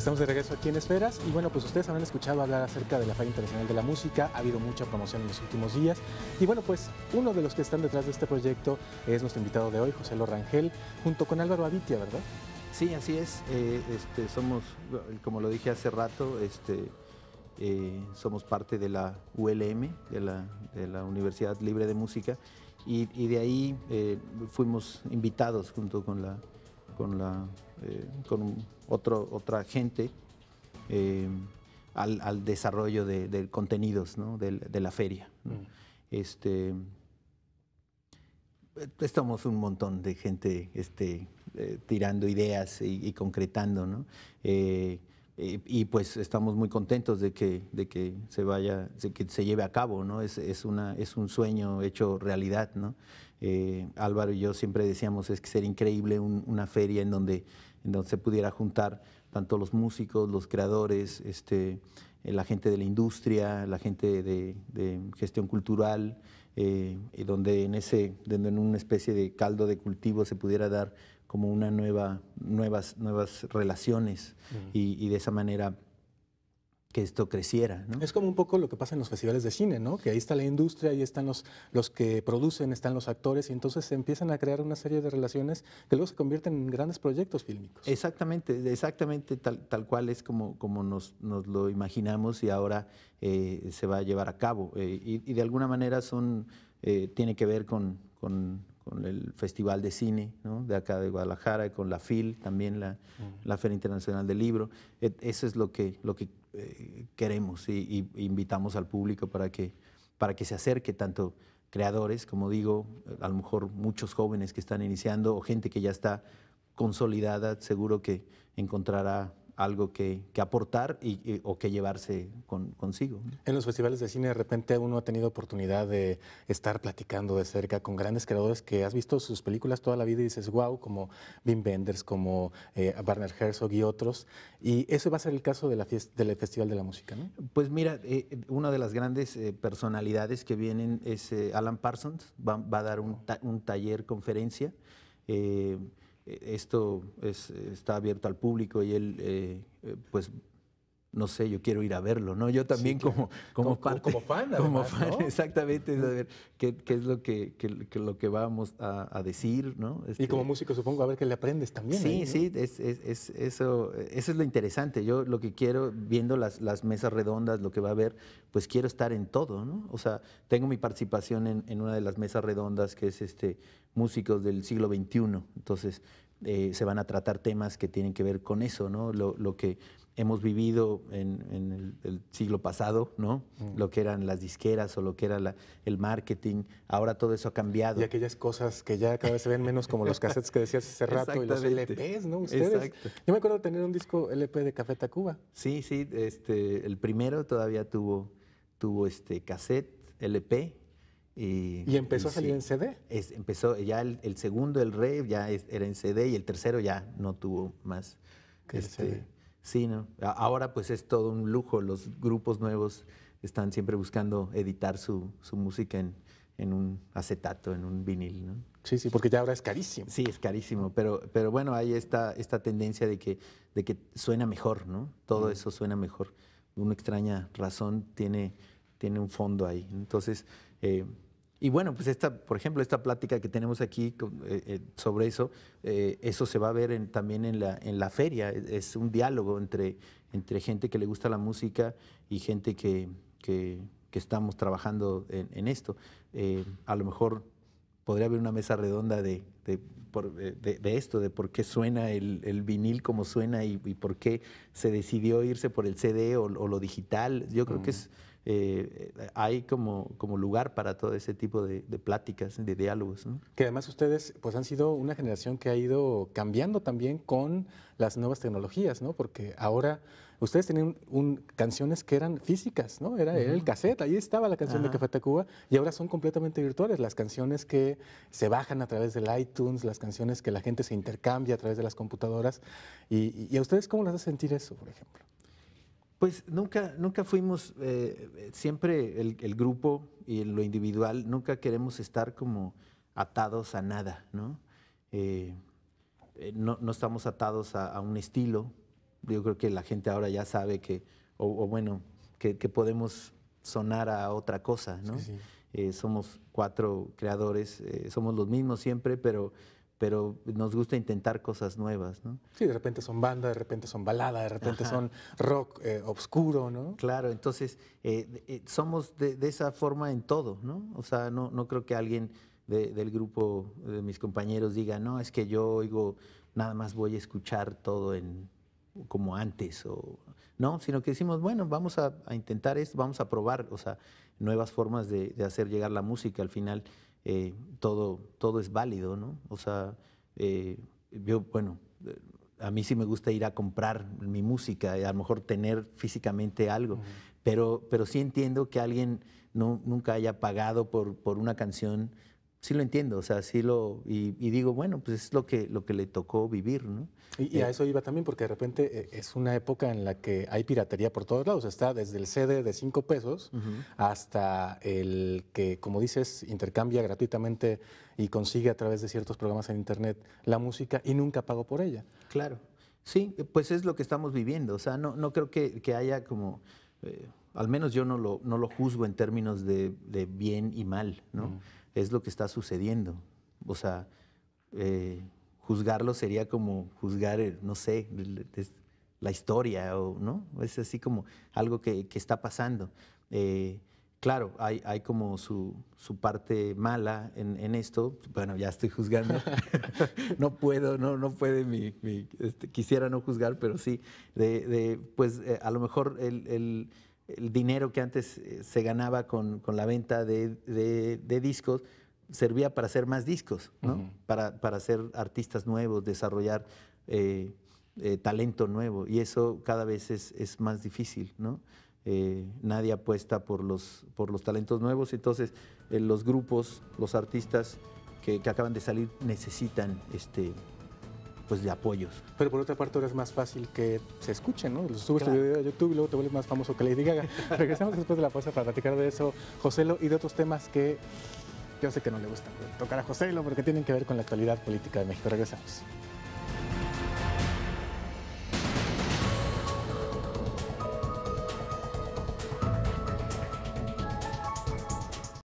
Estamos de regreso aquí en Esferas y bueno, pues ustedes han escuchado hablar acerca de la Feria Internacional de la Música, ha habido mucha promoción en los últimos días y bueno, pues uno de los que están detrás de este proyecto es nuestro invitado de hoy, José Lorangel, junto con Álvaro Avitia, ¿verdad? Sí, así es, eh, este, somos, como lo dije hace rato, este, eh, somos parte de la ULM, de la, Universidad Libre de Música y, de ahí eh, fuimos invitados junto con la... Con la eh, con otro, otra gente eh, al, desarrollo de, contenidos de, la feria. Mm. Este, estamos un montón de gente este, eh, tirando ideas y, concretando, ¿no? Y, pues estamos muy contentos de que, de que se vaya, que se lleve a cabo, ¿no? Es, una, es un sueño hecho realidad, ¿no? Álvaro y yo siempre decíamos, es que sería increíble una feria en donde en donde se pudiera juntar tanto los músicos, los creadores, este, eh, la gente de la industria, la gente de, gestión cultural, eh, y donde en, ese, en una especie de caldo de cultivo se pudiera dar como una nueva, nuevas, nuevas relaciones y, de esa manera que esto creciera. ¿no? Es como un poco lo que pasa en los festivales de cine, ¿no? Que ahí está la industria, ahí están los, los que producen, están los actores, y entonces se empiezan a crear una serie de relaciones que luego se convierten en grandes proyectos fílmicos. Exactamente, exactamente tal, cual es como, como nos, nos lo imaginamos y ahora eh, se va a llevar a cabo. Eh, y, de alguna manera son, eh, tiene que ver con con el Festival de Cine de acá de Guadalajara, con la FIL, también la, mm. la Feria Internacional del Libro. Eso es lo que, lo que eh, queremos e y, invitamos al público para que, para que se acerque tanto creadores, como digo, a lo mejor muchos jóvenes que están iniciando o gente que ya está consolidada, seguro que encontrará algo que, que aportar y, o que llevarse consigo. En los festivales de cine de repente uno ha tenido oportunidad de estar platicando de cerca con grandes creadores que has visto sus películas toda la vida y dices, wow, como Wim Wenders, como eh, Herzog y otros. Y eso va a ser el caso de la del Festival de la Música, ¿no? Pues mira, eh, eh, una de las grandes eh, personalidades que vienen es Alan Parsons, va, a dar un, un taller, conferencia esto está abierto al público y él eh, pues no sé, yo quiero ir a verlo, ¿no? Yo también como, como, como, fan, ¿no? como fan, exactamente, a ver qué, es lo que, lo que vamos a, decir, ¿no? y como este, músico supongo, a ver qué le aprendes también. Sí, sí, es, es, eso, eso es lo interesante. Yo lo que quiero, viendo las, las mesas redondas, lo que va a haber, pues quiero estar en todo, ¿no? O sea, tengo mi participación en, en una de las mesas redondas que es este, músicos del siglo XXI, entonces... Eh, se van a tratar temas que tienen que ver con eso, ¿no? Lo, lo que hemos vivido en, el, siglo pasado, ¿no? Mm. Lo que eran las disqueras o lo que era el marketing. Ahora todo eso ha cambiado. Y aquellas cosas que ya cada vez se ven menos como los cassettes que decías hace rato y los LPs, ¿no? Ustedes. Yo me acuerdo de tener un disco LP de Café Tacuba. Sí, sí. Este, el primero todavía tuvo, tuvo este cassette, LP. Y, empezó a salir en CD. Es, empezó ya el, segundo, el Rev, ya era en CD y el tercero ya no tuvo más. Que Sí, ¿no? ahora pues es todo un lujo. Los grupos nuevos están siempre buscando editar su, música en, un acetato, en un vinil. ¿no? Sí, sí, porque ya ahora es carísimo. Sí, es carísimo, pero, pero bueno, hay esta, esta tendencia de que, de que suena mejor, ¿no? Todo eso suena mejor. Una extraña razón tiene, tiene un fondo ahí. Entonces, eh, y bueno, pues esta, por ejemplo, esta plática que tenemos aquí eh, eh, sobre eso, eh, eso se va a ver también en la, feria. Es un diálogo entre, gente que le gusta la música y gente que, estamos trabajando en, esto. a lo mejor podría haber una mesa redonda de, de, esto, de por qué suena el, vinil como suena y, por qué se decidió irse por el CD o, lo digital. Yo creo que es, eh, hay como, como lugar para todo ese tipo de, pláticas, de diálogos. Que además ustedes pues, han sido una generación que ha ido cambiando también con las nuevas tecnologías, ¿no? porque ahora ustedes tenían un, canciones que eran físicas, ¿no? Era, el cassette, ahí estaba la canción de Café Tacuba y ahora son completamente virtuales. Las canciones que se bajan a través del iTunes, las canciones que la gente se intercambia a través de las computadoras. ¿Y, a ustedes cómo les hace sentir eso, por ejemplo? Pues nunca, nunca fuimos, eh, siempre el, grupo y lo individual, nunca queremos estar como atados a nada, ¿no? Eh, eh, no, estamos atados a, un estilo. Yo creo que la gente ahora ya sabe que, o, bueno, que, podemos sonar a otra cosa, ¿no? somos cuatro creadores, somos los mismos siempre, pero pero nos gusta intentar cosas nuevas, ¿no? Sí, de repente son banda, de repente son balada, de repente son rock eh, oscuro, ¿no? Claro, entonces eh, eh, somos de, esa forma en todo, ¿no? O sea, no, creo que alguien del grupo de mis compañeros diga, no, es que yo oigo, nada más voy a escuchar todo en como antes, o no, sino que decimos, bueno, vamos a, intentar esto, vamos a probar, o sea, nuevas formas de hacer llegar la música al final eh, todo, todo es válido, ¿no? O sea, eh, yo, bueno, a mí sí me gusta ir a comprar mi música y a lo mejor tener físicamente algo, pero, pero sí entiendo que alguien no, nunca haya pagado por, por una canción sí lo entiendo, o sea, sí lo, y, digo, bueno, pues es lo que, lo que le tocó vivir, ¿no? Y, a eh, eso iba también, porque de repente eh, es una época en la que hay piratería por todos lados, está desde el CD de cinco pesos hasta el que, como dices, intercambia gratuitamente y consigue a través de ciertos programas en Internet la música y nunca pagó por ella. Claro, sí, pues es lo que estamos viviendo, o sea, no, no creo que, haya como... Eh, al menos yo no lo, no lo juzgo en términos de, bien y mal, ¿no? es lo que está sucediendo. O sea, eh, juzgarlo sería como juzgar, no sé, la historia, o, ¿no? Es así como algo que, está pasando. Eh, claro, hay, hay como su, parte mala en, esto. Bueno, ya estoy juzgando. no puedo, no, no puede mi, este, quisiera no juzgar, pero sí, de, pues eh, a lo mejor el el dinero que antes eh, se ganaba con, la venta de, discos servía para hacer más discos, ¿no? para, para hacer artistas nuevos, desarrollar eh, eh, talento nuevo. Y eso cada vez es, más difícil, ¿no? nadie apuesta por los, por los talentos nuevos. Entonces, los grupos, los artistas que, que acaban de salir necesitan este, pues de apoyos. Pero por otra parte ahora es más fácil que se escuchen, ¿no? subes tu video a YouTube y luego te vuelves más famoso que Lady Gaga. Regresamos después de la pausa para platicar de eso, Joselo, y de otros temas que yo sé que no le gustan tocar a Joselo porque tienen que ver con la actualidad política de México. Regresamos.